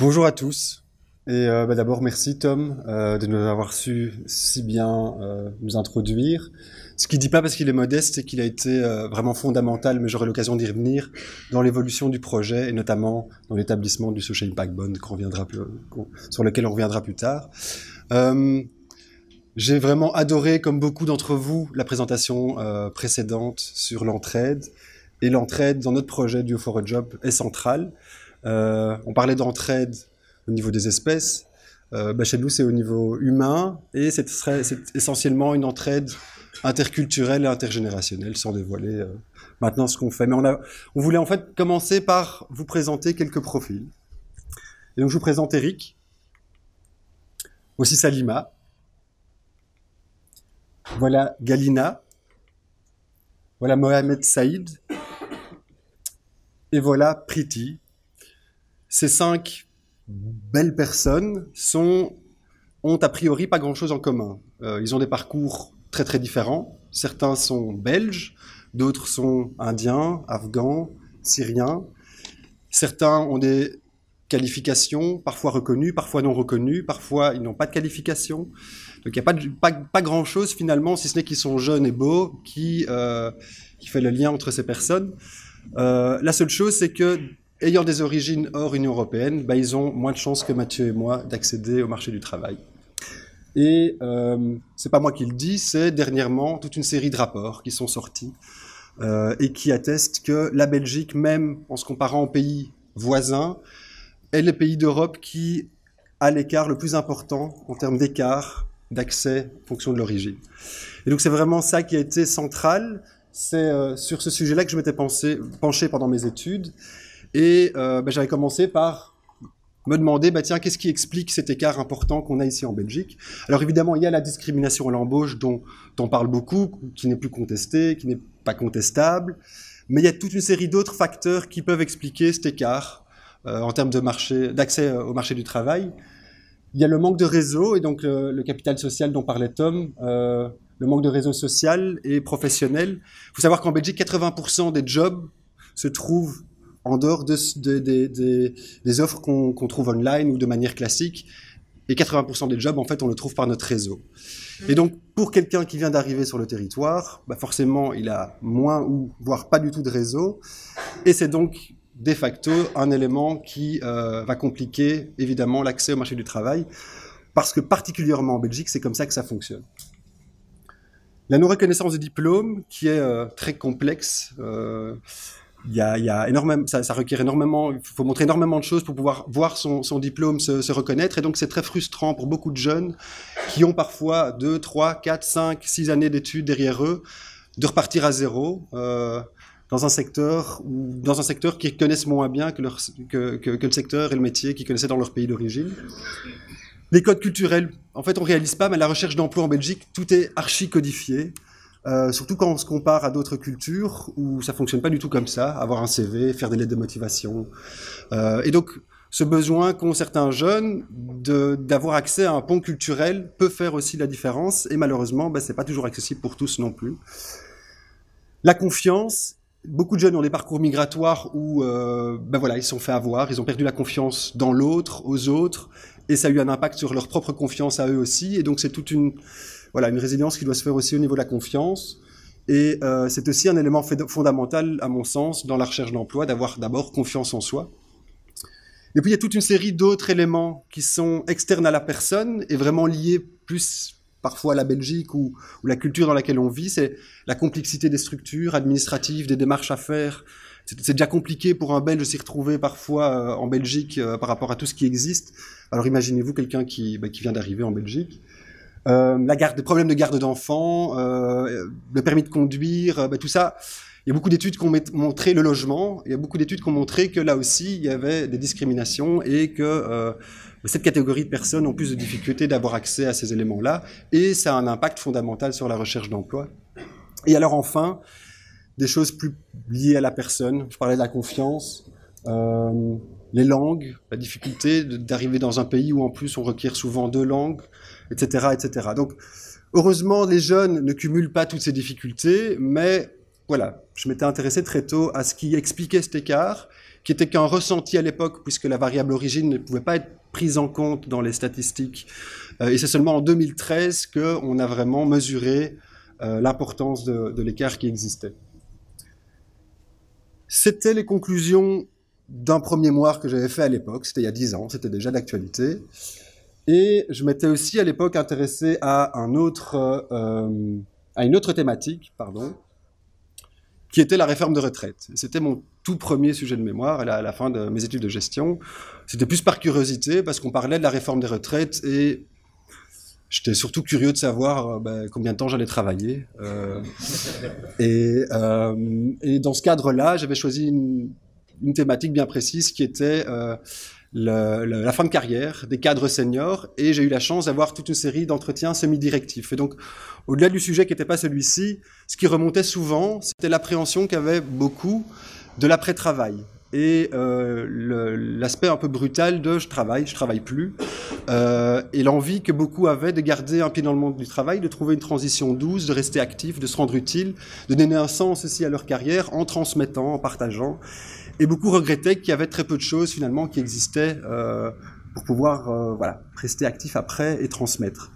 Bonjour à tous. Et euh, bah, d'abord, merci Tom euh, de nous avoir su si bien euh, nous introduire. Ce qui dit pas parce qu'il est modeste, c'est qu'il a été vraiment fondamental, mais j'aurai l'occasion d'y revenir, dans l'évolution du projet et notamment dans l'établissement du Social Impact Bond sur lequel on reviendra plus tard. j'ai vraiment adoré, comme beaucoup d'entre vous, la présentation précédente sur l'entraide. Et l'entraide dans notre projet du for a Job est centrale. Euh, on parlait d'entraide au niveau des espèces. Euh, bah, chez nous, c'est au niveau humain et c'est essentiellement une entraide interculturelle et intergénérationnelle, sans dévoiler euh, maintenant ce qu'on fait. Mais on, on voulait en fait commencer par vous présenter quelques profils. Et donc, je vous présente Eric, aussi Salima. Voilà Galina. Voilà Mohamed Saïd. Et voilà Priti, ces cinq belles personnes sont, ont a priori pas grand-chose en commun. Euh, ils ont des parcours très très différents. Certains sont belges, d'autres sont indiens, afghans, syriens. Certains ont des qualifications, parfois reconnues, parfois non reconnues, parfois ils n'ont pas de qualifications. Donc il n'y a pas, pas, grand-chose finalement, si ce n'est qu'ils sont jeunes et beaux, qui, euh, qui fait le lien entre ces personnes. Euh, la seule chose, c'est que ayant des origines hors Union européenne, bah, ils ont moins de chances que Mathieu et moi d'accéder au marché du travail. Et euh, c'est pas moi qui le dis, c'est dernièrement toute une série de rapports qui sont sortis euh, et qui attestent que la Belgique, même en se comparant aux pays voisins, est le pays d'Europe qui a l'écart le plus important en termes d'écart d'accès en fonction de l'origine. Et donc c'est vraiment ça qui a été central. C'est euh, sur ce sujet-là que je m'étais penché pendant mes études. Et euh, bah, j'avais commencé par me demander, bah, tiens, qu'est-ce qui explique cet écart important qu'on a ici en Belgique Alors évidemment, il y a la discrimination à l'embauche dont on parle beaucoup, qui n'est plus contestée, qui n'est pas contestable, mais il y a toute une série d'autres facteurs qui peuvent expliquer cet écart euh, en termes d'accès euh, au marché du travail. Il y a le manque de réseau, et donc le, capital social dont parlait Tom, le manque de réseau social et professionnel. Il faut savoir qu'en Belgique, 80% des jobs se trouvent en dehors de, des offres qu'on trouve online ou de manière classique. Et 80% des jobs, en fait, on le trouve par notre réseau. Et donc, pour quelqu'un qui vient d'arriver sur le territoire, bah, forcément, il a moins ou voire pas du tout de réseau. Et c'est donc de facto un élément qui euh, va compliquer évidemment l'accès au marché du travail, parce que particulièrement en Belgique, c'est comme ça que ça fonctionne. La non-reconnaissance du diplôme, qui est euh, très complexe, euh, il ça, requiert énormément, il faut montrer énormément de choses pour pouvoir voir son, diplôme se, reconnaître. Et donc, c'est très frustrant pour beaucoup de jeunes qui ont parfois 2, 3, 4, 5, 6 années d'études derrière eux, de repartir à zéro. Euh, dans un secteur ou dans un secteur qu'ils connaissent moins bien que, le secteur et le métier qu'ils connaissaient dans leur pays d'origine. Les codes culturels, en fait, on réalise pas, mais la recherche d'emploi en Belgique, tout est archi codifié. Euh, surtout quand on se compare à d'autres cultures où ça fonctionne pas du tout comme ça, avoir un CV, faire des lettres de motivation. Euh, et donc, ce besoin qu'ont certains jeunes d'avoir accès à un pont culturel peut faire aussi la différence, et malheureusement, ben, c'est pas toujours accessible pour tous non plus. La confiance, beaucoup de jeunes ont des parcours migratoires où ben voilà, ils se sont fait avoir, ils ont perdu la confiance dans l'autre, aux autres, et ça a eu un impact sur leur propre confiance à eux aussi, et donc c'est toute une voilà, une résilience qui doit se faire aussi au niveau de la confiance. Et euh, c'est aussi un élément fondamental, à mon sens, dans la recherche d'emploi, d'avoir d'abord confiance en soi. Et puis il y a toute une série d'autres éléments qui sont externes à la personne et vraiment liés plus parfois à la Belgique ou, la culture dans laquelle on vit. C'est la complexité des structures administratives, des démarches à faire. C'est déjà compliqué pour un Belge de s'y retrouver parfois euh, en Belgique euh, par rapport à tout ce qui existe. Alors imaginez-vous quelqu'un qui bah, vient d'arriver en Belgique. Euh, la garde, des problèmes de garde d'enfants, euh, le permis de conduire, euh, bah, tout ça. Il y a beaucoup d'études qui ont montré le logement, il y a beaucoup d'études qui ont montré que là aussi, il y avait des discriminations et que euh, cette catégorie de personnes ont plus de difficultés d'avoir accès à ces éléments-là, et ça a un impact fondamental sur la recherche d'emploi. Et alors enfin, des choses plus liées à la personne, je parlais de la confiance, euh, les langues, la difficulté d'arriver dans un pays où en plus on requiert souvent deux langues, etc., Donc, heureusement, les jeunes ne cumulent pas toutes ces difficultés, mais voilà, je m'étais intéressé très tôt à ce qui expliquait cet écart, qui était qu'un ressenti à l'époque, puisque la variable origine ne pouvait pas être prise en compte dans les statistiques. Euh, et c'est seulement en 2013 qu'on a vraiment mesuré euh, l'importance de, l'écart qui existait. C'était les conclusions d'un premier mois que j'avais fait à l'époque, c'était il y a 10 ans, c'était déjà d'actualité. Et je m'étais aussi à l'époque intéressé à, un autre, euh, à une autre thématique, pardon, qui était la réforme de retraite. C'était mon tout premier sujet de mémoire, à la, fin de mes études de gestion. C'était plus par curiosité, parce qu'on parlait de la réforme des retraites, et j'étais surtout curieux de savoir euh, ben, combien de temps j'allais travailler. Euh, et, dans ce cadre-là, j'avais choisi une, thématique bien précise qui était la fin de carrière des cadres seniors et j'ai eu la chance d'avoir toute une série d'entretiens semi-directifs. Et donc, au-delà du sujet qui n'était pas celui-ci, ce qui remontait souvent, c'était l'appréhension qu'avaient beaucoup de l'après-travail et euh, l'aspect un peu brutal de je travaille, je travaille plus, euh, et l'envie que beaucoup avaient de garder un pied dans le monde du travail, de trouver une transition douce, de rester actif, de se rendre utile, de donner un sens aussi à leur carrière en transmettant, en partageant et beaucoup regrettaient qu'il y avait très peu de choses finalement qui existaient euh, pour pouvoir euh, voilà, rester actif après et transmettre.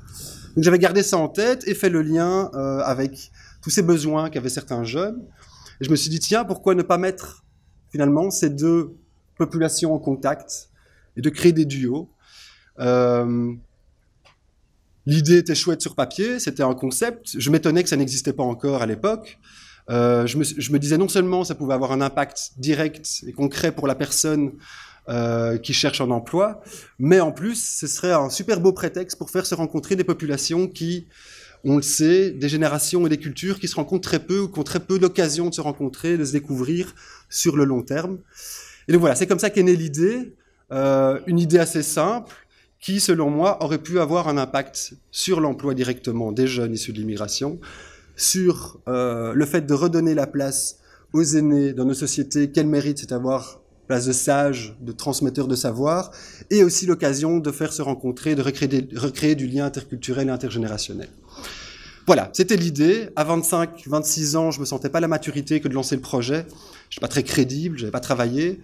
Donc j'avais gardé ça en tête et fait le lien euh, avec tous ces besoins qu'avaient certains jeunes. Et je me suis dit, tiens, pourquoi ne pas mettre finalement ces deux populations en contact et de créer des duos L'idée était chouette sur papier, c'était un concept. Je m'étonnais que ça n'existait pas encore à l'époque. Euh, je, me, disais non seulement ça pouvait avoir un impact direct et concret pour la personne euh, qui cherche un emploi, mais en plus ce serait un super beau prétexte pour faire se rencontrer des populations qui, on le sait, des générations et des cultures qui se rencontrent très peu ou qui ont très peu d'occasion de se rencontrer, de se découvrir sur le long terme. Et donc voilà, c'est comme ça qu'est née l'idée, euh, une idée assez simple qui, selon moi, aurait pu avoir un impact sur l'emploi directement des jeunes issus de l'immigration, sur euh, le fait de redonner la place aux aînés dans nos sociétés, quel mérite c'est d'avoir place de sage, de transmetteur de savoir, et aussi l'occasion de faire se rencontrer, de recréer, du lien interculturel et intergénérationnel. Voilà, c'était l'idée. À 25, 26 ans, je ne me sentais pas la maturité que de lancer le projet. Je suis pas très crédible, n'avais pas travaillé,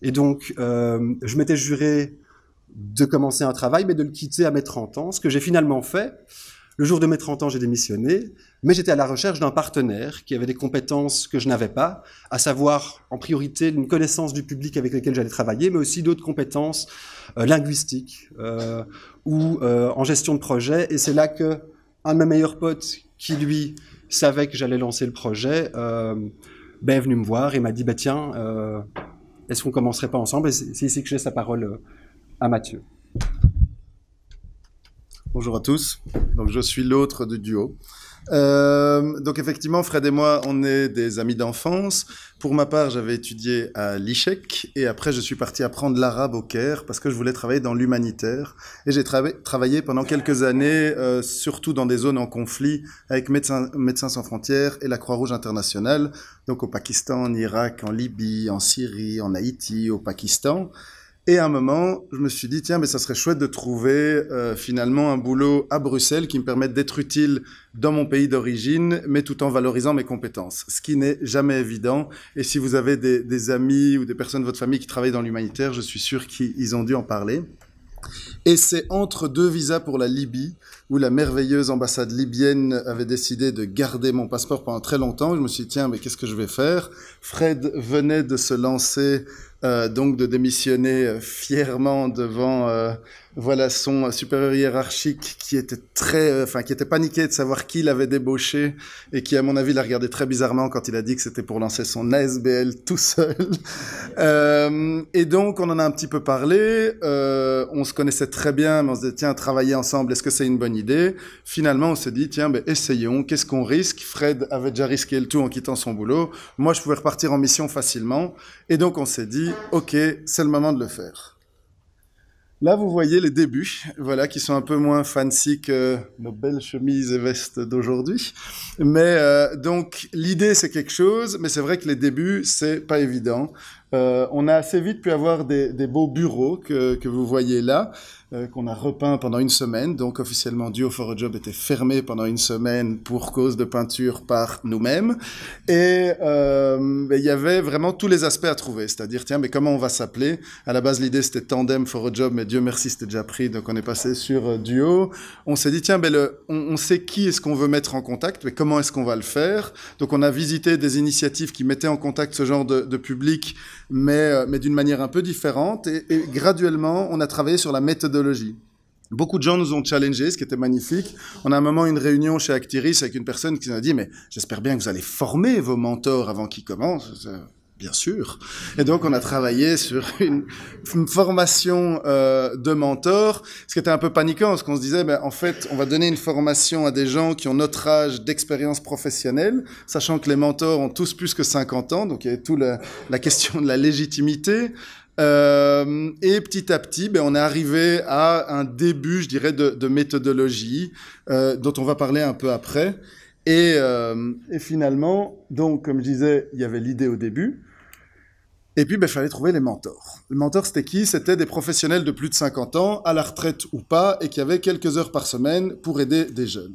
et donc euh, je m'étais juré de commencer un travail, mais de le quitter à mes 30 ans, ce que j'ai finalement fait. Le jour de mes 30 ans, j'ai démissionné mais j'étais à la recherche d'un partenaire qui avait des compétences que je n'avais pas, à savoir en priorité une connaissance du public avec lequel j'allais travailler, mais aussi d'autres compétences euh, linguistiques euh, ou euh, en gestion de projet. Et c'est là que un de mes meilleurs potes, qui lui savait que j'allais lancer le projet, euh, ben, est venu me voir et m'a dit bah, tiens, est-ce qu'on commencerait pas ensemble Et c'est ici que j'ai sa parole à Mathieu. Bonjour à tous. Donc je suis l'autre du duo. Euh, donc effectivement, Fred et moi, on est des amis d'enfance. Pour ma part, j'avais étudié à l'ICHEC e et après, je suis parti apprendre l'arabe au Caire parce que je voulais travailler dans l'humanitaire. Et j'ai travaillé pendant quelques années, euh, surtout dans des zones en conflit avec Médecins, Médecins sans frontières et la Croix-Rouge internationale, donc au Pakistan, en Irak, en Libye, en Syrie, en Haïti, au Pakistan. Et à un moment, je me suis dit, tiens, mais ça serait chouette de trouver euh, finalement un boulot à Bruxelles qui me permette d'être utile dans mon pays d'origine, mais tout en valorisant mes compétences, ce qui n'est jamais évident. Et si vous avez des, des, amis ou des personnes de votre famille qui travaillent dans l'humanitaire, je suis sûr qu'ils ont dû en parler. Et c'est entre deux visas pour la Libye, où la merveilleuse ambassade libyenne avait décidé de garder mon passeport pendant très longtemps. Je me suis dit, tiens, mais qu'est-ce que je vais faire Fred venait de se lancer euh, donc de démissionner fièrement devant euh, voilà son supérieur hiérarchique qui était très, euh, enfin, qui était paniqué de savoir qui l'avait débauché et qui, à mon avis, l'a regardé très bizarrement quand il a dit que c'était pour lancer son ASBL tout seul. Euh, et donc, on en a un petit peu parlé. Euh, on se connaissait très bien, mais on se disait tiens, travailler ensemble, est-ce que c'est une bonne idée Finalement, on s'est dit tiens, ben essayons. Qu'est-ce qu'on risque Fred avait déjà risqué le tout en quittant son boulot. Moi, je pouvais repartir en mission facilement. Et donc, on s'est dit ok, c'est le moment de le faire. Là, vous voyez les débuts, voilà, qui sont un peu moins fancy que nos belles chemises et vestes d'aujourd'hui. Mais euh, donc, l'idée, c'est quelque chose, mais c'est vrai que les débuts, c'est pas évident. Euh, on a assez vite pu avoir des, des beaux bureaux que, que vous voyez là. Euh, qu'on a repeint pendant une semaine. Donc officiellement, Duo for a Job était fermé pendant une semaine pour cause de peinture par nous-mêmes. Et euh, il y avait vraiment tous les aspects à trouver, c'est-à-dire tiens, mais comment on va s'appeler À la base, l'idée c'était Tandem for a Job, mais Dieu merci, c'était déjà pris, donc on est passé sur euh, Duo. On s'est dit tiens, mais le, on, sait qui est-ce qu'on veut mettre en contact, mais comment est-ce qu'on va le faire Donc on a visité des initiatives qui mettaient en contact ce genre de, de public, mais, euh, mais d'une manière un peu différente. Et, et graduellement, on a travaillé sur la méthodologie Beaucoup de gens nous ont challengé, ce qui était magnifique. On a un moment une réunion chez Actiris avec une personne qui nous a dit, mais j'espère bien que vous allez former vos mentors avant qu'ils commencent. Bien sûr. Et donc, on a travaillé sur une, formation euh, de mentors, ce qui était un peu paniquant, parce qu'on se disait, ben, en fait, on va donner une formation à des gens qui ont notre âge d'expérience professionnelle, sachant que les mentors ont tous plus que 50 ans, donc il y avait toute la, la question de la légitimité. Euh, et petit à petit, ben, on est arrivé à un début, je dirais, de, méthodologie euh, dont on va parler un peu après. Euh, et, finalement, donc, comme je disais, il y avait l'idée au début. Et puis, ben, il fallait trouver les mentors. Les mentors, c'était qui C'était des professionnels de plus de 50 ans, à la retraite ou pas, et qui avaient quelques heures par semaine pour aider des jeunes.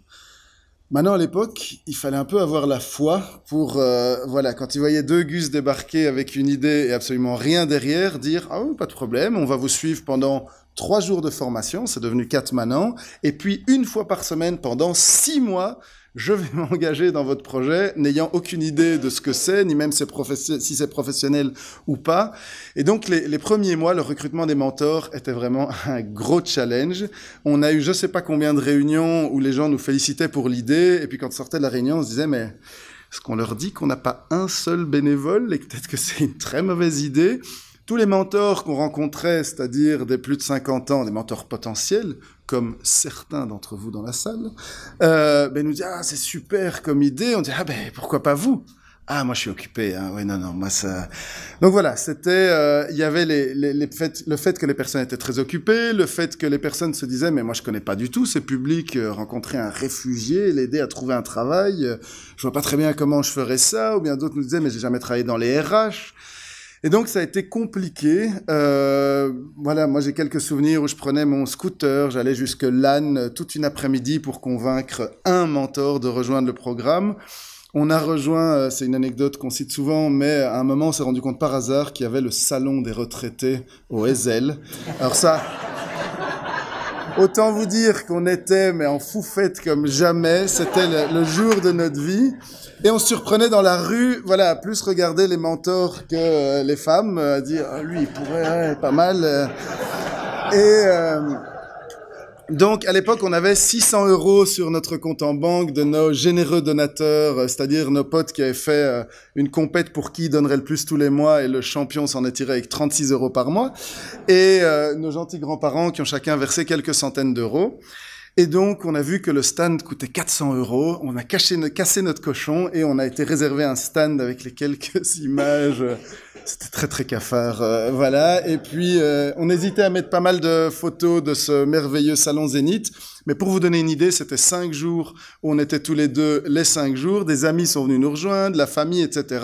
Maintenant, à l'époque, il fallait un peu avoir la foi pour, euh, voilà, quand il voyait deux gus débarquer avec une idée et absolument rien derrière, dire Ah oui, pas de problème, on va vous suivre pendant trois jours de formation, c'est devenu quatre maintenant, et puis une fois par semaine pendant six mois, je vais m'engager dans votre projet, n'ayant aucune idée de ce que c'est, ni même si c'est professionnel ou pas. Et donc, les, premiers mois, le recrutement des mentors était vraiment un gros challenge. On a eu je ne sais pas combien de réunions où les gens nous félicitaient pour l'idée, et puis quand on sortait de la réunion, on se disait, mais est-ce qu'on leur dit qu'on n'a pas un seul bénévole et peut-être que c'est une très mauvaise idée tous les mentors qu'on rencontrait, c'est-à-dire des plus de 50 ans, des mentors potentiels, comme certains d'entre vous dans la salle, euh, ben nous dit ah c'est super comme idée, on dit ah ben pourquoi pas vous Ah moi je suis occupé, hein. ouais non non moi ça. Donc voilà, c'était euh, il y avait les, le fait que les personnes étaient très occupées, le fait que les personnes se disaient mais moi je connais pas du tout ce public euh, rencontrer un réfugié, l'aider à trouver un travail, je vois pas très bien comment je ferais ça, ou bien d'autres nous disaient mais j'ai jamais travaillé dans les RH. Et donc ça a été compliqué. Euh, voilà, moi j'ai quelques souvenirs où je prenais mon scooter, j'allais jusque l'âne euh, toute une après-midi pour convaincre un mentor de rejoindre le programme. On a rejoint, euh, c'est une anecdote qu'on cite souvent, mais à un moment on s'est rendu compte par hasard qu'il y avait le salon des retraités au Ezel. Alors ça, Autant vous dire qu'on était mais en foufette comme jamais. C'était le, jour de notre vie. Et on surprenait dans la rue, voilà, plus regarder les mentors que euh, les femmes, euh, à dire ah, lui, il pourrait, pas mal. Euh. Et... Donc, à l'époque, on avait 600 euros sur notre compte en banque de nos généreux donateurs, euh, c'est-à-dire nos potes qui avaient fait euh, une compète pour qui donnerait le plus tous les mois et le champion s'en est tiré avec 36 euros par mois et euh, nos gentils grands-parents qui ont chacun versé quelques centaines d'euros. Et donc, on a vu que le stand coûtait 400 euros. On a cassé notre cochon et on a été réservé un stand avec les quelques images. C'était très, très cafard. Euh, voilà. Et puis, euh, on hésitait à mettre pas mal de photos de ce merveilleux salon Zénith. Mais pour vous donner une idée, c'était cinq jours où on était tous les deux les cinq jours. Des amis sont venus nous rejoindre, la famille, etc.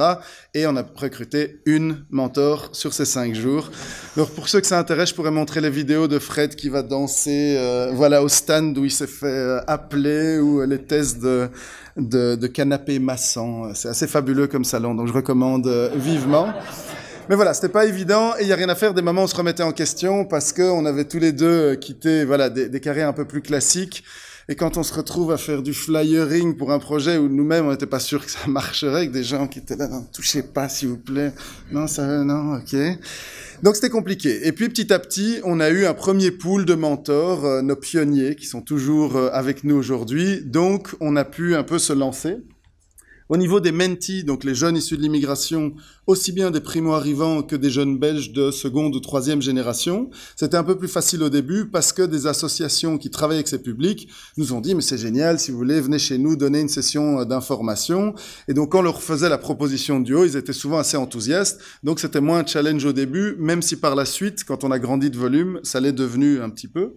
Et on a recruté une mentor sur ces cinq jours. Donc pour ceux que ça intéresse, je pourrais montrer les vidéos de Fred qui va danser, euh, voilà, au stand où il s'est fait euh, appeler ou euh, les tests de, de, de canapé massant. C'est assez fabuleux comme salon, donc je recommande vivement. Mais voilà, c'était pas évident et il y a rien à faire. Des moments, on se remettait en question parce qu'on avait tous les deux euh, quitté voilà des, carrés un peu plus classiques. Et quand on se retrouve à faire du flyering pour un projet où nous-mêmes on n'était pas sûr que ça marcherait, que des gens qui étaient là, non, touchez pas s'il vous plaît, non, ça, euh, non, ok. Donc c'était compliqué. Et puis petit à petit, on a eu un premier pool de mentors, euh, nos pionniers qui sont toujours avec nous aujourd'hui. Donc on a pu un peu se lancer. Au niveau des mentis, donc les jeunes issus de l'immigration, aussi bien des primo-arrivants que des jeunes belges de seconde ou troisième génération, c'était un peu plus facile au début parce que des associations qui travaillent avec ces publics nous ont dit mais c'est génial, si vous voulez, venez chez nous donner une session euh, d'information. Et donc quand on leur faisait la proposition du duo, ils étaient souvent assez enthousiastes. Donc c'était moins un challenge au début, même si par la suite, quand on a grandi de volume, ça l'est devenu un petit peu.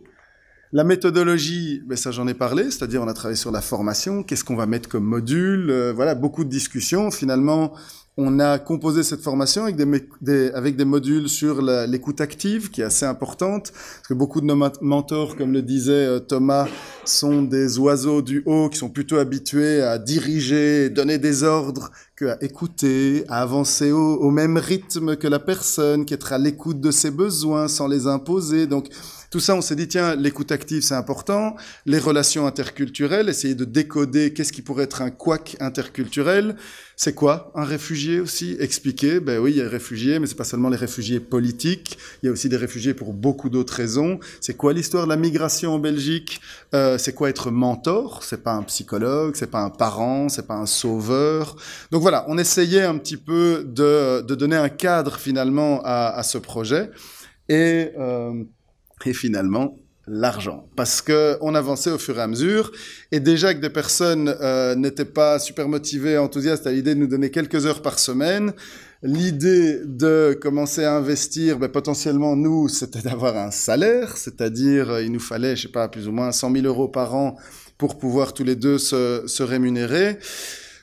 La méthodologie, ben ça j'en ai parlé, c'est-à-dire on a travaillé sur la formation, qu'est-ce qu'on va mettre comme module, euh, voilà, beaucoup de discussions. Finalement, on a composé cette formation avec des, avec des modules sur l'écoute active, qui est assez importante, parce que beaucoup de nos mentors, comme le disait euh, Thomas, sont des oiseaux du haut qui sont plutôt habitués à diriger, donner des ordres, qu'à écouter, à avancer au, même rythme que la personne, qui être à l'écoute de ses besoins sans les imposer. Donc, tout ça, on s'est dit, tiens, l'écoute active, c'est important. Les relations interculturelles, essayer de décoder qu'est-ce qui pourrait être un quack interculturel. C'est quoi un réfugié aussi Expliquer, ben oui, il y a des réfugiés, mais c'est pas seulement les réfugiés politiques. Il y a aussi des réfugiés pour beaucoup d'autres raisons. C'est quoi l'histoire de la migration en Belgique euh, C'est quoi être mentor C'est pas un psychologue, c'est pas un parent, c'est pas un sauveur. Donc voilà, on essayait un petit peu de, de donner un cadre finalement à, à ce projet. Et euh, et finalement l'argent. Parce que on avançait au fur et à mesure, et déjà que des personnes euh, n'étaient pas super motivées, enthousiastes à l'idée de nous donner quelques heures par semaine, l'idée de commencer à investir, ben, potentiellement nous, c'était d'avoir un salaire, c'est-à-dire il nous fallait, je sais pas, plus ou moins 100 000 euros par an pour pouvoir tous les deux se, se rémunérer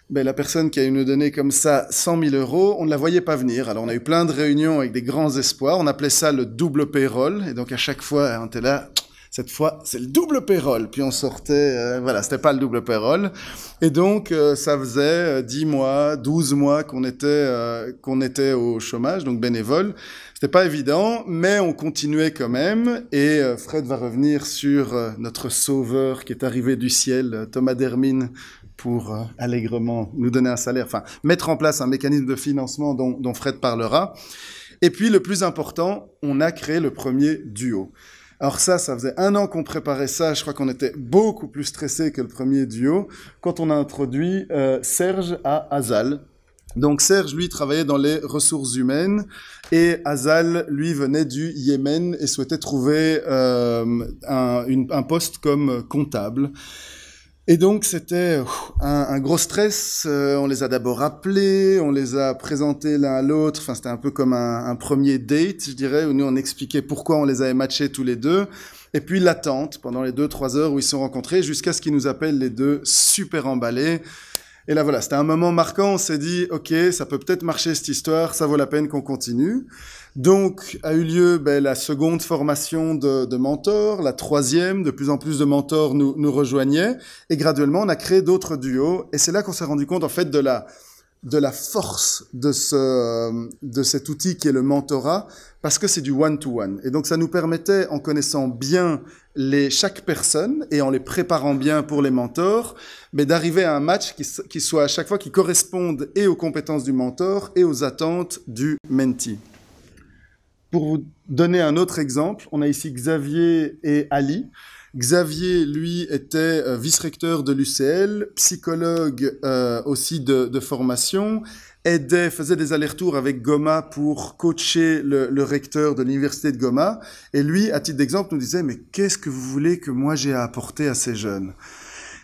ben, la personne qui a une donnée comme ça 100 000 euros, on ne la voyait pas venir. Alors on a eu plein de réunions avec des grands espoirs. On appelait ça le double payroll. Et donc à chaque fois, on hein, était là. Cette fois, c'est le double payroll. Puis on sortait, voilà, euh, voilà, c'était pas le double payroll. Et donc, euh, ça faisait 10 euh, mois, 12 mois qu'on était, qu'on était au chômage, donc bénévole. C'était pas évident, mais on continuait quand même. Et Fred va revenir sur notre sauveur qui est arrivé du ciel, Thomas Dermine, pour euh, allègrement nous donner un salaire, enfin mettre en place un mécanisme de financement dont, Fred parlera. Et puis le plus important, on a créé le premier duo. Alors ça, ça faisait un an qu'on préparait ça, je crois qu'on était beaucoup plus stressé que le premier duo, quand on a introduit euh, Serge à Azal, donc Serge, lui, travaillait dans les ressources humaines et Azal, lui, venait du Yémen et souhaitait trouver euh, un, poste comme comptable. Et donc c'était un, gros stress. Euh, on les a d'abord appelés, on les a présentés l'un à l'autre. Enfin, c'était un peu comme un, premier date, je dirais, où nous on expliquait pourquoi on les avait matchés tous les deux. Et puis l'attente pendant les deux trois heures où ils sont rencontrés, jusqu'à ce qu'ils nous appellent les deux super emballés. Et là, voilà, c'était un moment marquant. On s'est dit, OK, ça peut peut-être marcher cette histoire, ça vaut la peine qu'on continue. Donc, a eu lieu ben, la seconde formation de, de, mentors, la troisième, de plus en plus de mentors nous, nous rejoignaient. Et graduellement, on a créé d'autres duos. Et c'est là qu'on s'est rendu compte, en fait, de la de la force de, ce, de cet outil qui est le mentorat, parce que c'est du one-to-one. Et donc ça nous permettait, en connaissant bien les, chaque personne et en les préparant bien pour les mentors, mais d'arriver à un match qui, qui, soit à chaque fois qui corresponde et aux compétences du mentor et aux attentes du mentee. Pour vous donner un autre exemple, on a ici Xavier et Ali. Xavier, lui, était euh, vice-recteur de l'UCL, psychologue euh, aussi de, formation, aidait, faisait des allers-retours avec Goma pour coacher le, le recteur de l'université de Goma. Et lui, à titre d'exemple, nous disait, mais qu'est-ce que vous voulez que moi j'ai à apporter à ces jeunes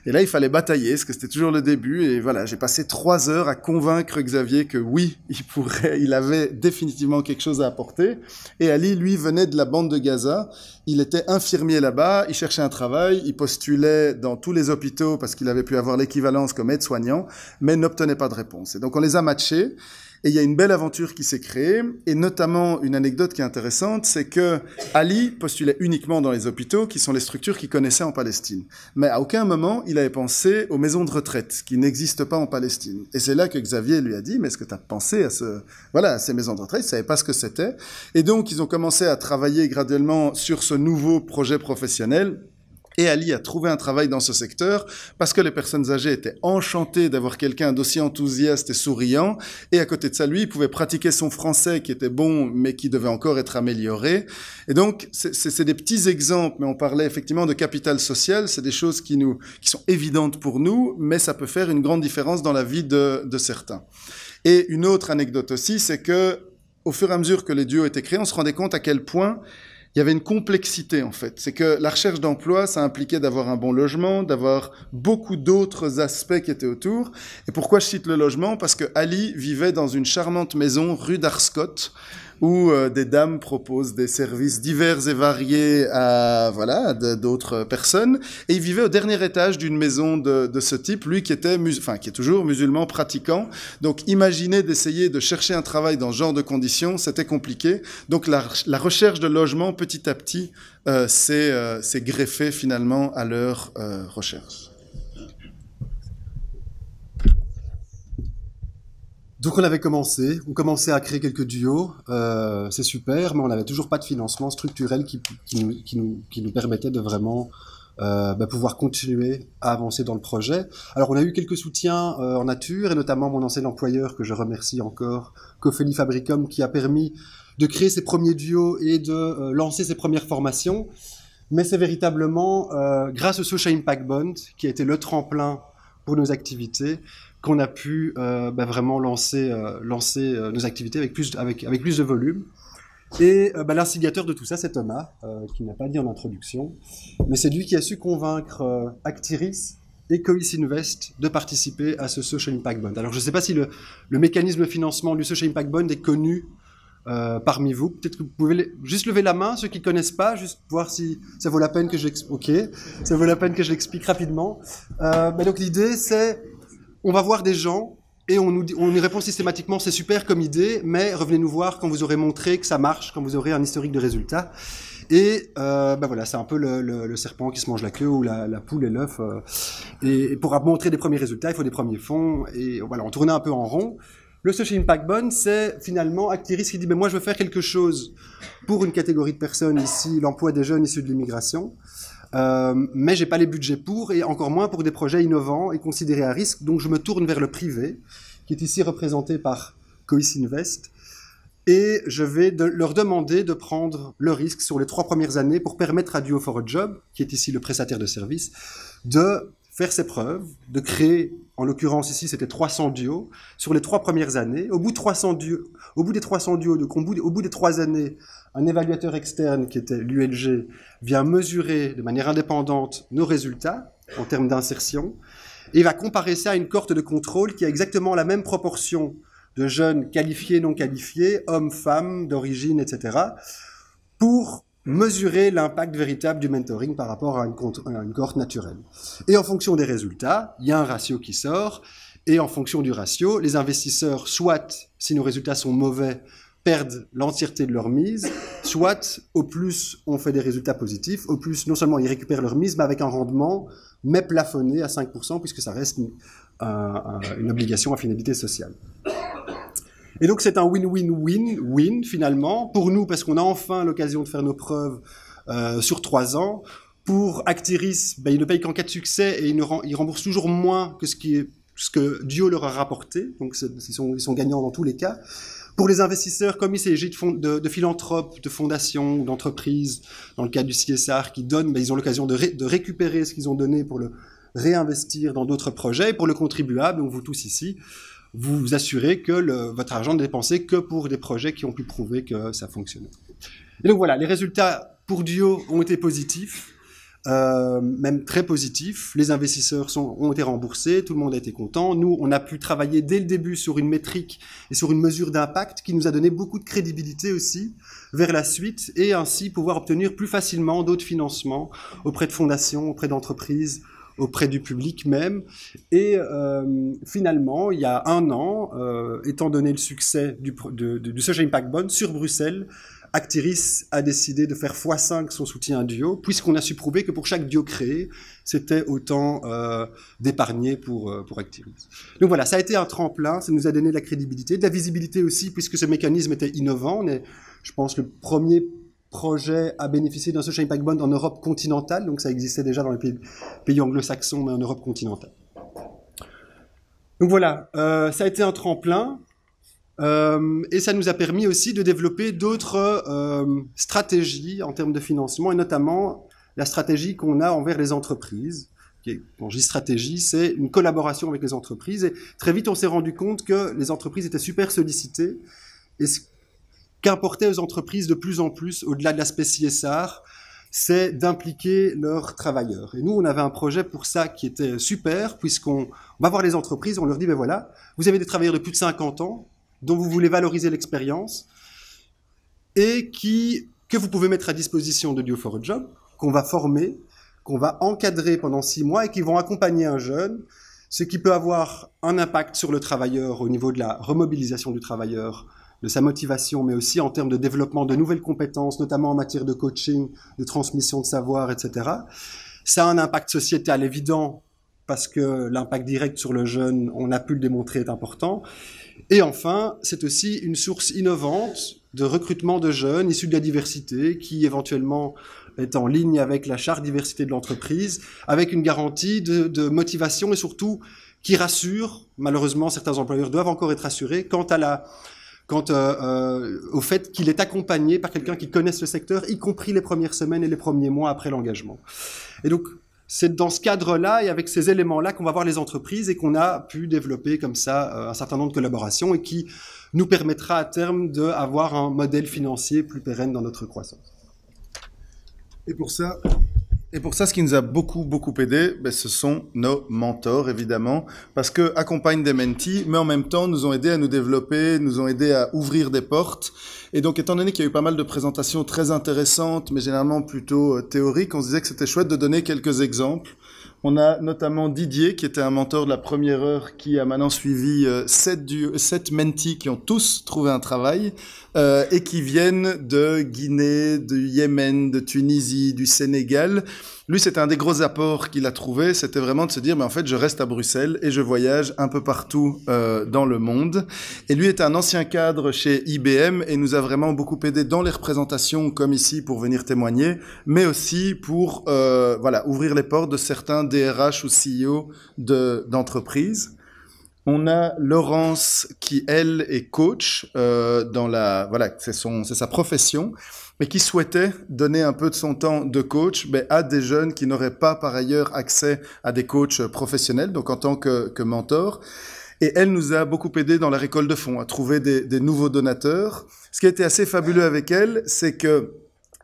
et là, il fallait batailler, parce que c'était toujours le début. Et voilà, j'ai passé trois heures à convaincre Xavier que oui, il pourrait, il avait définitivement quelque chose à apporter. Et Ali, lui, venait de la bande de Gaza. Il était infirmier là-bas. Il cherchait un travail. Il postulait dans tous les hôpitaux parce qu'il avait pu avoir l'équivalence comme aide-soignant, mais n'obtenait pas de réponse. Et donc, on les a matchés. Et il y a une belle aventure qui s'est créée, et notamment une anecdote qui est intéressante, c'est que Ali postulait uniquement dans les hôpitaux, qui sont les structures qu'il connaissait en Palestine. Mais à aucun moment, il avait pensé aux maisons de retraite, qui n'existent pas en Palestine. Et c'est là que Xavier lui a dit, mais est-ce que tu as pensé à, ce, voilà, ces maisons de retraite Il ne savait pas ce que c'était. Et donc, ils ont commencé à travailler graduellement sur ce nouveau projet professionnel et Ali a trouvé un travail dans ce secteur parce que les personnes âgées étaient enchantées d'avoir quelqu'un d'aussi enthousiaste et souriant. Et à côté de ça, lui, il pouvait pratiquer son français qui était bon, mais qui devait encore être amélioré. Et donc, c'est des petits exemples, mais on parlait effectivement de capital social. C'est des choses qui, nous, qui sont évidentes pour nous, mais ça peut faire une grande différence dans la vie de, certains. Et une autre anecdote aussi, c'est que au fur et à mesure que les duos étaient créés, on se rendait compte à quel point il y avait une complexité en fait. C'est que la recherche d'emploi, ça impliquait d'avoir un bon logement, d'avoir beaucoup d'autres aspects qui étaient autour. Et pourquoi je cite le logement Parce que Ali vivait dans une charmante maison rue d'Arscott, où euh, des dames proposent des services divers et variés à voilà d'autres personnes. Et il vivait au dernier étage d'une maison de, de, ce type, lui qui était, enfin qui est toujours musulman pratiquant. Donc imaginer d'essayer de chercher un travail dans ce genre de conditions, c'était compliqué. Donc la, recherche de logement petit à petit euh, euh, s'est greffée finalement à leur recherche. Donc on avait commencé, on commençait à créer quelques duos, euh, c'est super, mais on n'avait toujours pas de financement structurel qui, nous, permettait de vraiment euh, bah, pouvoir continuer à avancer dans le projet. Alors on a eu quelques soutiens euh, en nature, et notamment mon ancien employeur que je remercie encore, Cofeli Fabricum, qui a permis de créer ses premiers duos et de lancer ses premières formations. Mais c'est véritablement grâce au Social Impact Bond qui a été le tremplin pour nos activités qu'on a pu euh, bah, vraiment lancer, euh, lancer euh, nos activités avec plus, avec, avec plus de volume. Et bah, l'instigateur de tout ça, c'est Thomas, qui n'a pas dit en introduction, mais c'est lui qui a su convaincre Actiris et Coïs Invest de participer à ce Social Impact Bond. Alors je ne sais pas si le, le, mécanisme de financement du Social Impact Bond est connu parmi vous. Peut-être que vous pouvez juste lever la main, ceux qui ne connaissent pas, juste voir si ça vaut la peine que je l'explique. ça vaut la peine que je l'explique rapidement. Bah, donc l'idée, c'est on va voir des gens et on nous, on répond systématiquement c'est super comme idée, mais revenez nous voir quand vous aurez montré que ça marche, quand vous aurez un historique de résultats. Et ben voilà, c'est un peu le, serpent qui se mange la queue ou la, poule et l'œuf. Euh. et, pour montrer des premiers résultats, il faut des premiers fonds. Et voilà, on tournait un peu en rond. Le social impact bond, c'est finalement Actiris qui dit, mais ben, moi je veux faire quelque chose pour une catégorie de personnes ici, l'emploi des jeunes issus de l'immigration. Euh, mais j'ai pas les budgets pour et encore moins pour des projets innovants et considérés à risque. Donc je me tourne vers le privé, qui est ici représenté par Cois Invest, et je vais leur demander de prendre le risque sur les trois premières années pour permettre à Duo for a Job, qui est ici le prestataire de service, de faire ses preuves, de créer, en l'occurrence ici c'était 300 duos, sur les trois premières années. Au bout, de 300 duos, au bout des 300 duos, donc au bout, des trois années, un évaluateur externe qui était l'ULG vient mesurer de manière indépendante nos résultats en termes d'insertion et va comparer ça à une cohorte de contrôle qui a exactement la même proportion de jeunes qualifiés, non qualifiés, hommes, femmes, d'origine, etc., pour mesurer l'impact véritable du mentoring par rapport à une, à une, cohorte naturelle. Et en fonction des résultats, il y a un ratio qui sort, et en fonction du ratio, les investisseurs, soit si nos résultats sont mauvais, perdent l'entièreté de leur mise, soit au plus on fait des résultats positifs, au plus non seulement ils récupèrent leur mise, mais avec un rendement, mais plafonné à 5%, puisque ça reste une, obligation à finalité sociale. Et donc c'est un win-win-win-win finalement, pour nous, parce qu'on a enfin l'occasion de faire nos preuves euh, sur trois ans. Pour Actiris, ben, ils ne payent qu'en cas de succès et ils, remboursent toujours moins que ce, qui est, ce que Dio leur a rapporté, donc ils sont, ils sont gagnants dans tous les cas. Pour les investisseurs, comme il s'agit de, de, philanthropes, de fondations, d'entreprises, dans le cadre du CSR, qui donnent, ben, ils ont l'occasion de, récupérer ce qu'ils ont donné pour le réinvestir dans d'autres projets. pour le contribuable, vous tous ici, vous vous assurez que votre argent n'est dépensé que pour des projets qui ont pu prouver que ça fonctionnait. Et donc voilà, les résultats pour Duo ont été positifs euh, même très positif. Les investisseurs sont, ont été remboursés, tout le monde a été content. Nous, on a pu travailler dès le début sur une métrique et sur une mesure d'impact qui nous a donné beaucoup de crédibilité aussi vers la suite et ainsi pouvoir obtenir plus facilement d'autres financements auprès de fondations, auprès d'entreprises, auprès du public même. Et euh, finalement, il y a un an, euh, étant donné le succès du, du Social Impact Bond sur Bruxelles, Actiris a décidé de faire x5 son soutien à Duo, puisqu'on a su prouver que pour chaque duo créé, c'était autant euh, d'épargner pour, euh, pour Actiris. Donc voilà, ça a été un tremplin, ça nous a donné de la crédibilité, de la visibilité aussi, puisque ce mécanisme était innovant. On je pense, le premier projet à bénéficier d'un social impact bond en Europe continentale, donc ça existait déjà dans les pays, pays anglo-saxons, mais en Europe continentale. Donc voilà, euh, ça a été un tremplin. Euh, et ça nous a permis aussi de développer d'autres euh, stratégies en termes de financement, et notamment la stratégie qu'on a envers les entreprises. Quand je dis stratégie, c'est une collaboration avec les entreprises. Et très vite, on s'est rendu compte que les entreprises étaient super sollicitées. Et ce qu'importait aux entreprises de plus en plus, au-delà de l'aspect CSR, c'est d'impliquer leurs travailleurs. Et nous, on avait un projet pour ça qui était super, puisqu'on va voir les entreprises, on leur dit, ben voilà, vous avez des travailleurs de plus de 50 ans, dont vous voulez valoriser l'expérience et qui, que vous pouvez mettre à disposition de Dieu for a Job, qu'on va former, qu'on va encadrer pendant six mois et qui vont accompagner un jeune, ce qui peut avoir un impact sur le travailleur au niveau de la remobilisation du travailleur, de sa motivation, mais aussi en termes de développement de nouvelles compétences, notamment en matière de coaching, de transmission de savoir, etc. Ça a un impact sociétal évident parce que l'impact direct sur le jeune, on a pu le démontrer, est important. Et enfin, c'est aussi une source innovante de recrutement de jeunes issus de la diversité qui éventuellement est en ligne avec la charte diversité de l'entreprise, avec une garantie de, motivation et surtout qui rassure. Malheureusement, certains employeurs doivent encore être rassurés quant à la quant euh, euh, au fait qu'il est accompagné par quelqu'un qui connaisse le secteur, y compris les premières semaines et les premiers mois après l'engagement. Et donc, c'est dans ce cadre-là et avec ces éléments-là qu'on va voir les entreprises et qu'on a pu développer comme ça euh, un certain nombre de collaborations et qui nous permettra à terme d'avoir un modèle financier plus pérenne dans notre croissance. Et pour ça, et pour ça, ce qui nous a beaucoup, beaucoup aidé, ben, ce sont nos mentors, évidemment, parce que accompagnent des mentis, mais en même temps, nous ont aidés à nous développer, nous ont aidés à ouvrir des portes. Et donc, étant donné qu'il y a eu pas mal de présentations très intéressantes, mais généralement plutôt euh, théoriques, on se disait que c'était chouette de donner quelques exemples on a notamment Didier, qui était un mentor de la première heure, qui a maintenant suivi euh, sept, du, mentis qui ont tous trouvé un travail euh, et qui viennent de Guinée, du Yémen, de Tunisie, du Sénégal. Lui, c'était un des gros apports qu'il a trouvé, c'était vraiment de se dire, mais en fait, je reste à Bruxelles et je voyage un peu partout euh, dans le monde. Et lui est un ancien cadre chez IBM et nous a vraiment beaucoup aidé dans les représentations, comme ici, pour venir témoigner, mais aussi pour voilà ouvrir les portes de certains DRH ou CEO d'entreprise. on a Laurence qui, elle, est coach euh, dans la... Voilà, c'est sa profession, mais qui souhaitait donner un peu de son temps de coach mais à des jeunes qui n'auraient pas par ailleurs accès à des coachs professionnels, donc en tant que, mentor. Et elle nous a beaucoup aidé dans la récolte de fonds, à trouver des, nouveaux donateurs. Ce qui a été assez fabuleux avec elle, c'est que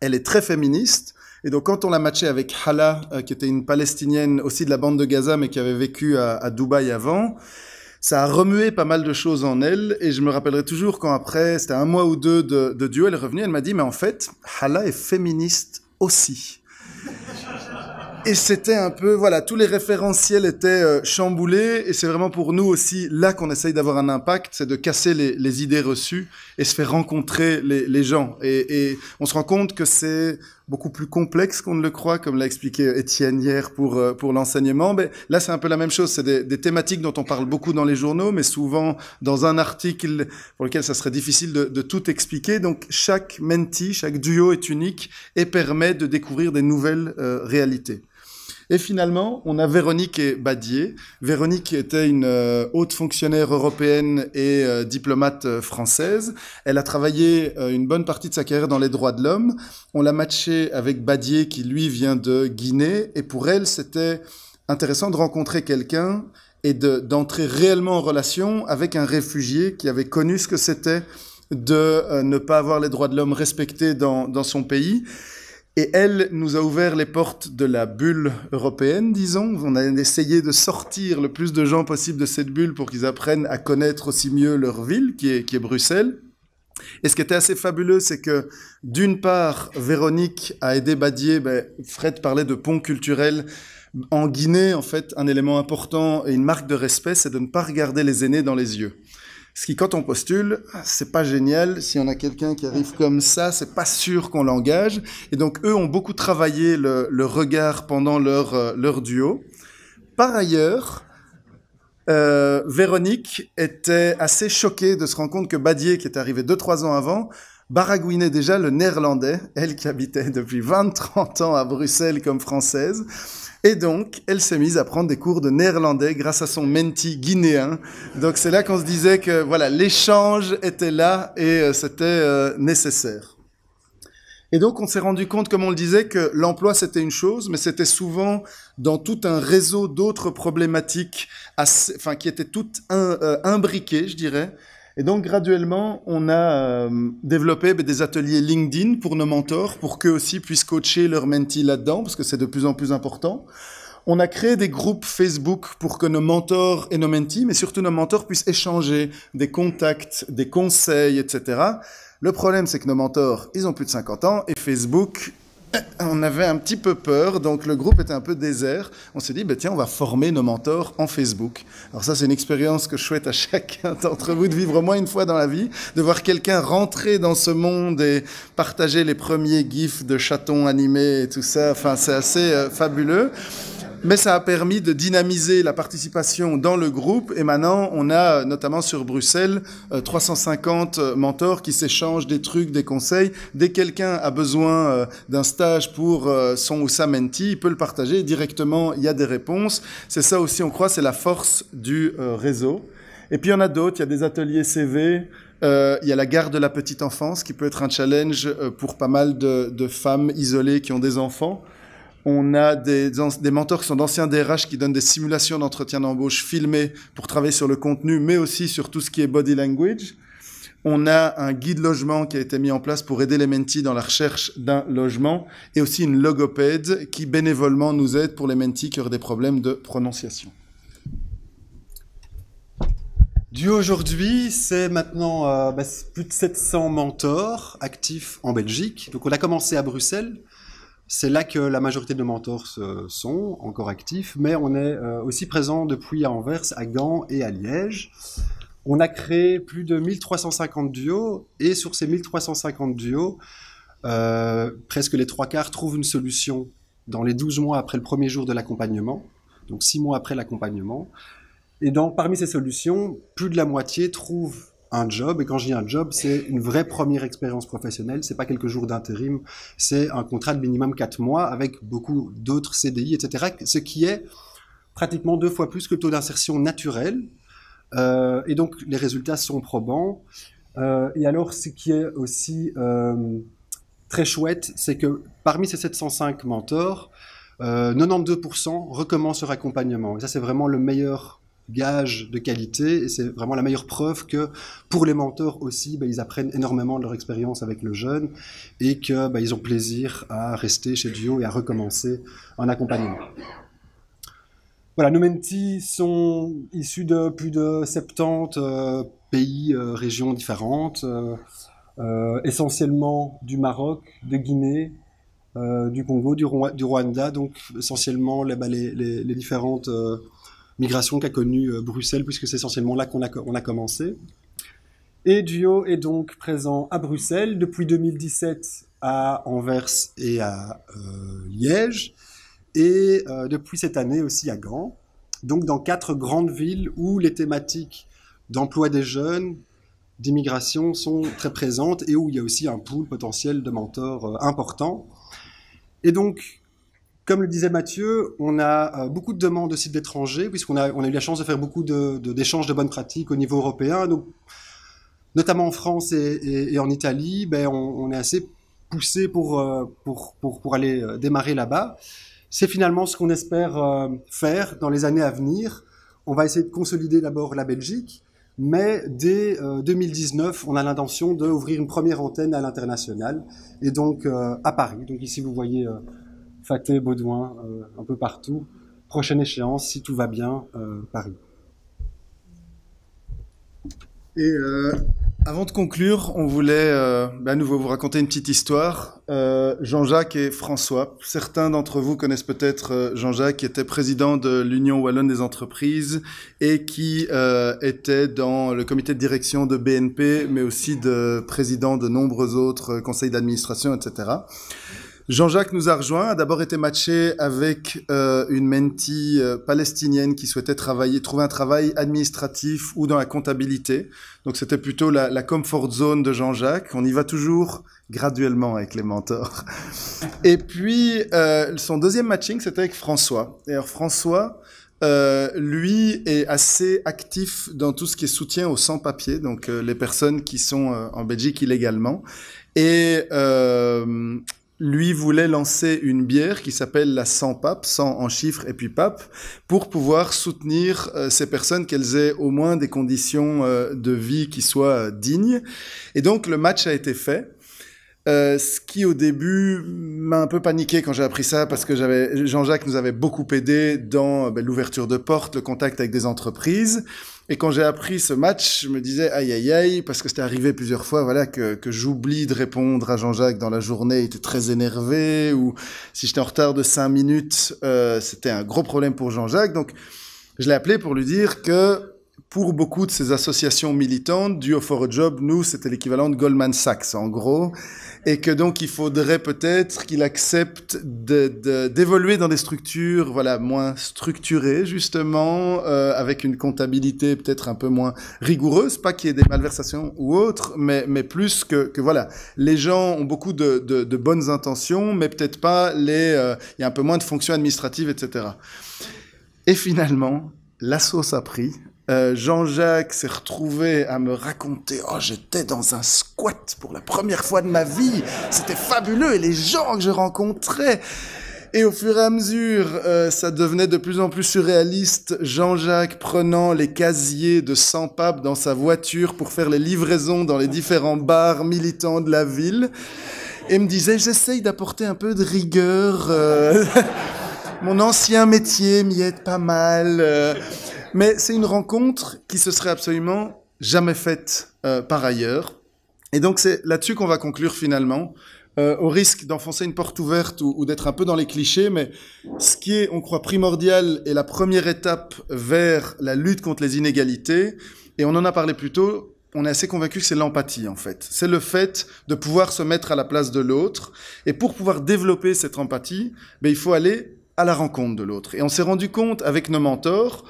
elle est très féministe, et donc quand on l'a matché avec Hala, euh, qui était une Palestinienne aussi de la bande de Gaza, mais qui avait vécu à, Dubaï avant, ça a remué pas mal de choses en elle. Et je me rappellerai toujours quand après, c'était un mois ou deux de, de duo, elle est revenue, elle m'a dit, mais en fait, Hala est féministe aussi. Et c'était un peu, voilà, tous les référentiels étaient euh, chamboulés. Et c'est vraiment pour nous aussi là qu'on essaye d'avoir un impact, c'est de casser les, idées reçues et se faire rencontrer les, gens. Et, et, on se rend compte que c'est beaucoup plus complexe qu'on ne le croit, comme l'a expliqué Étienne hier pour, euh, pour l'enseignement. Mais là, c'est un peu la même chose. C'est des, thématiques dont on parle beaucoup dans les journaux, mais souvent dans un article pour lequel ça serait difficile de, tout expliquer. Donc, chaque menti, chaque duo est unique et permet de découvrir des nouvelles euh, réalités. Et finalement, on a Véronique et Badier. Véronique était une euh, haute fonctionnaire européenne et euh, diplomate euh, française. Elle a travaillé une bonne partie de sa carrière dans les droits de l'homme. On l'a matchée avec Badier qui, lui, vient de Guinée. Et pour elle, c'était intéressant de rencontrer quelqu'un et d'entrer réellement en relation avec un réfugié qui avait connu ce que c'était de ne pas avoir les droits de l'homme respectés dans son pays. Et elle nous a ouvert les portes de la bulle européenne, disons. On a essayé de sortir le plus de gens possible de cette bulle pour qu'ils apprennent à connaître aussi mieux leur ville, qui est, Bruxelles. Et ce qui était assez fabuleux, c'est que d'une part, Véronique a aidé Badier, ben, Fred parlait de pont culturel. En Guinée, en fait, un élément important et une marque de respect, c'est de ne pas regarder les aînés dans les yeux. Ce qui, quand on postule, c'est pas génial. Si on a quelqu'un qui arrive comme ça, c'est pas sûr qu'on l'engage. Et donc, eux ont beaucoup travaillé le, regard pendant leur, euh, leur duo. Par ailleurs, euh, Véronique était assez choquée de se rendre compte que Badier, qui est arrivé deux, trois ans avant, baragouinait déjà le néerlandais, elle qui habitait depuis 20-30 ans à Bruxelles comme française. Et donc, elle s'est mise à prendre des cours de néerlandais grâce à son menti guinéen. Donc c'est là qu'on se disait que voilà, l'échange était là et euh, c'était euh, nécessaire. Et donc on s'est rendu compte, comme on le disait, que l'emploi c'était une chose, mais c'était souvent dans tout un réseau d'autres problématiques, enfin qui étaient toutes un, euh, imbriquées, je dirais, et donc graduellement, on a euh, développé ben, des ateliers LinkedIn pour nos mentors, pour qu'eux aussi puissent coacher leurs mentees là-dedans, parce que c'est de plus en plus important. On a créé des groupes Facebook pour que nos mentors et nos mentees, mais surtout nos mentors, puissent échanger des contacts, des conseils, etc. Le problème, c'est que nos mentors, ils ont plus de 50 ans et Facebook, on avait un petit peu peur, donc le groupe était un peu désert. On s'est dit, bah, tiens, on va former nos mentors en Facebook. Alors ça, c'est une expérience que je souhaite à chacun d'entre vous de vivre au moins une fois dans la vie, de voir quelqu'un rentrer dans ce monde et partager les premiers gifs de chatons animés et tout ça. Enfin, c'est assez euh, fabuleux. Mais ça a permis de dynamiser la participation dans le groupe et maintenant on a notamment sur Bruxelles 350 euh, euh, mentors qui s'échangent des trucs, des conseils. Dès quelqu'un a besoin euh, d'un stage pour son ou sa mentee, il peut le partager directement, il y a des réponses. C'est ça aussi, on croit, c'est la force du réseau. Et puis il y en a d'autres, il y a des ateliers CV, il y a la gare de la petite enfance qui peut être un challenge pour pas mal de femmes isolées qui ont des enfants. On a des, mentors qui sont d'anciens DRH qui donnent des simulations d'entretien d'embauche filmées pour travailler sur le contenu, mais aussi sur tout ce qui est body language. On a un guide logement qui a été mis en place pour aider les mentis dans la recherche d'un logement et aussi une logopède qui bénévolement nous aide pour les mentis qui auraient des problèmes de prononciation. Du aujourd'hui, c'est maintenant euh, bah, plus de 700 mentors actifs en Belgique. Donc on a commencé à Bruxelles, c'est là que la majorité de nos mentors sont encore actifs, mais on est euh, aussi présent depuis à Anvers, à Gand et à Liège. On a créé plus de 1350 duos et sur ces 1350 duos, euh, presque les trois quarts trouvent une solution dans les 12 mois après le premier jour de l'accompagnement, donc six mois après l'accompagnement. Et dans, parmi ces solutions, plus de la moitié trouvent un job. Et quand je dis un job, c'est une vraie première expérience professionnelle. C'est pas quelques jours d'intérim. C'est un contrat de minimum 4 mois avec beaucoup d'autres CDI, etc. Ce qui est pratiquement deux fois plus que le taux d'insertion naturel. Euh, et donc, les résultats sont probants. Euh, et alors, ce qui est aussi euh, très chouette, c'est que parmi ces 705 mentors, 92% recommencent leur accompagnement. Et ça, c'est vraiment le meilleur gage de qualité et c'est vraiment la meilleure preuve que pour les mentors aussi, bah, ils apprennent énormément de leur expérience avec le jeune et que bah, ils ont plaisir à rester chez Duo et à recommencer en accompagnement. Voilà, nos mentis sont issus de plus de 70 euh, pays, euh, régions différentes, euh, essentiellement du Maroc, de Guinée, du Congo, du, Rwanda, donc essentiellement les, bah, les différentes migration qu'a connue euh, Bruxelles, puisque c'est essentiellement là qu'on a, commencé. Et Duo est donc présent à Bruxelles depuis 2017 à Anvers et à euh, Liège, et euh, depuis cette année aussi à Gand. Donc dans quatre grandes villes où les thématiques d'emploi des jeunes, d'immigration sont très présentes et où il y a aussi un pool potentiel de mentors important. Et donc comme le disait Mathieu, on a euh, beaucoup de demandes aussi l'étranger, puisqu'on a, on a eu la chance de faire beaucoup d'échanges de, bonnes pratiques au niveau européen. Donc, notamment en France et, en Italie, ben, on, est assez poussé pour, euh, pour, pour, aller euh, démarrer là-bas. C'est finalement ce qu'on espère faire dans les années à venir. On va essayer de consolider d'abord la Belgique, mais dès 2019, on a l'intention d'ouvrir une première antenne à l'international, et donc à Paris. Donc ici, vous voyez Faté, Baudouin, euh, un peu partout. Prochaine échéance, si tout va bien, euh, Paris. Et euh, avant de conclure, on voulait bah, à nouveau vous raconter une petite histoire. Jean-Jacques et François. Certains d'entre vous connaissent peut-être Jean-Jacques, qui était président de l'Union wallonne des entreprises et qui était dans le comité de direction de BNP, mais aussi de président de nombreux autres conseils d'administration, etc. Jean-Jacques nous a rejoint, a d'abord été matché avec euh, une mentee euh, palestinienne qui souhaitait travailler, trouver un travail administratif ou dans la comptabilité. Donc c'était plutôt la, comfort zone de Jean-Jacques. On y va toujours graduellement avec les mentors. Et puis euh, son deuxième matching, c'était avec François. Et alors François, lui est assez actif dans tout ce qui est soutien aux sans-papiers, donc les personnes qui sont en Belgique illégalement. Et lui voulait lancer une bière qui s'appelle la 100 pape, 100 en chiffres et puis pape, pour pouvoir soutenir euh, ces personnes qu'elles aient au moins des conditions euh, de vie qui soient euh, dignes. Et donc le match a été fait. ce qui au début m'a un peu paniqué quand j'ai appris ça parce que Jean-Jacques nous avait beaucoup aidé dans ben, l'ouverture de portes, le contact avec des entreprises. Et quand j'ai appris ce match, je me disais aïe aïe aïe, parce que c'était arrivé plusieurs fois, voilà, que, que j'oublie de répondre à Jean-Jacques dans la journée, il était très énervé, ou si j'étais en retard de 5 minutes, euh, c'était un gros problème pour Jean-Jacques. Donc, je l'ai appelé pour lui dire que pour beaucoup de ces associations militantes, Duo for a Job, nous, c'était l'équivalent de Goldman Sachs, en gros, et que donc il faudrait peut-être qu'il accepte d'évoluer dans des structures voilà, moins structurées, justement, euh, avec une comptabilité peut-être un peu moins rigoureuse, pas qu'il y ait des malversations ou autres, mais, mais plus que, que, voilà, les gens ont beaucoup de, de bonnes intentions, mais peut-être pas les... Euh, il y a un peu moins de fonctions administratives, etc. Et finalement, la sauce a pris euh, Jean-Jacques s'est retrouvé à me raconter Oh, j'étais dans un squat pour la première fois de ma vie. C'était fabuleux et les gens que je rencontrais. Et au fur et à mesure, euh, ça devenait de plus en plus surréaliste. Jean-Jacques prenant les casiers de 100 papes dans sa voiture pour faire les livraisons dans les différents bars militants de la ville. Et me disait J'essaye d'apporter un peu de rigueur. Euh, mon ancien métier m'y aide pas mal. Mais c'est une rencontre qui se serait absolument jamais faite euh, par ailleurs. Et donc c'est là-dessus qu'on va conclure finalement, euh, au risque d'enfoncer une porte ouverte ou, d'être un peu dans les clichés, mais ce qui est, on croit, primordial et la première étape vers la lutte contre les inégalités, et on en a parlé plus tôt, on est assez convaincu que c'est l'empathie en fait. C'est le fait de pouvoir se mettre à la place de l'autre. Et pour pouvoir développer cette empathie, ben, il faut aller à la rencontre de l'autre. Et on s'est rendu compte avec nos mentors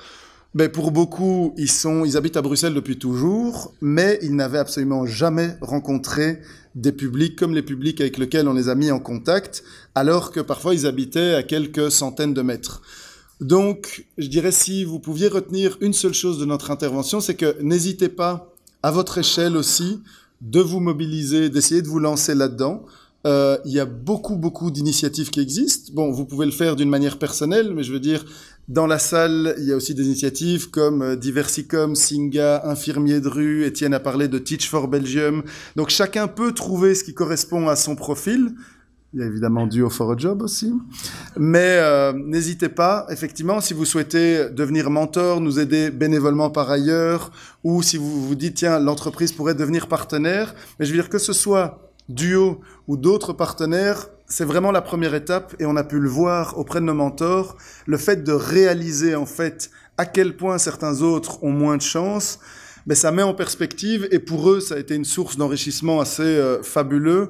ben pour beaucoup, ils, sont, ils habitent à Bruxelles depuis toujours, mais ils n'avaient absolument jamais rencontré des publics comme les publics avec lesquels on les a mis en contact, alors que parfois ils habitaient à quelques centaines de mètres. Donc, je dirais, si vous pouviez retenir une seule chose de notre intervention, c'est que n'hésitez pas, à votre échelle aussi, de vous mobiliser, d'essayer de vous lancer là-dedans. Euh, il y a beaucoup, beaucoup d'initiatives qui existent. Bon, vous pouvez le faire d'une manière personnelle, mais je veux dire, dans la salle, il y a aussi des initiatives comme euh, Diversicom, Singa, Infirmier de rue, Étienne a parlé de Teach for Belgium. Donc chacun peut trouver ce qui correspond à son profil. Il y a évidemment Duo for a Job aussi. Mais euh, n'hésitez pas, effectivement, si vous souhaitez devenir mentor, nous aider bénévolement par ailleurs, ou si vous vous dites, tiens, l'entreprise pourrait devenir partenaire. Mais je veux dire que ce soit Duo ou d'autres partenaires, c'est vraiment la première étape et on a pu le voir auprès de nos mentors, le fait de réaliser en fait à quel point certains autres ont moins de chance, mais ben, ça met en perspective et pour eux ça a été une source d'enrichissement assez euh, fabuleux.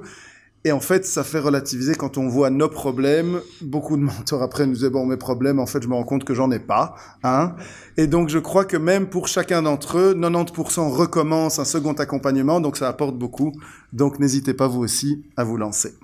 Et en fait, ça fait relativiser quand on voit nos problèmes. Beaucoup de mentors après nous disaient, bon, mes problèmes, en fait, je me rends compte que j'en ai pas. Hein et donc, je crois que même pour chacun d'entre eux, 90% recommencent un second accompagnement, donc ça apporte beaucoup. Donc, n'hésitez pas vous aussi à vous lancer.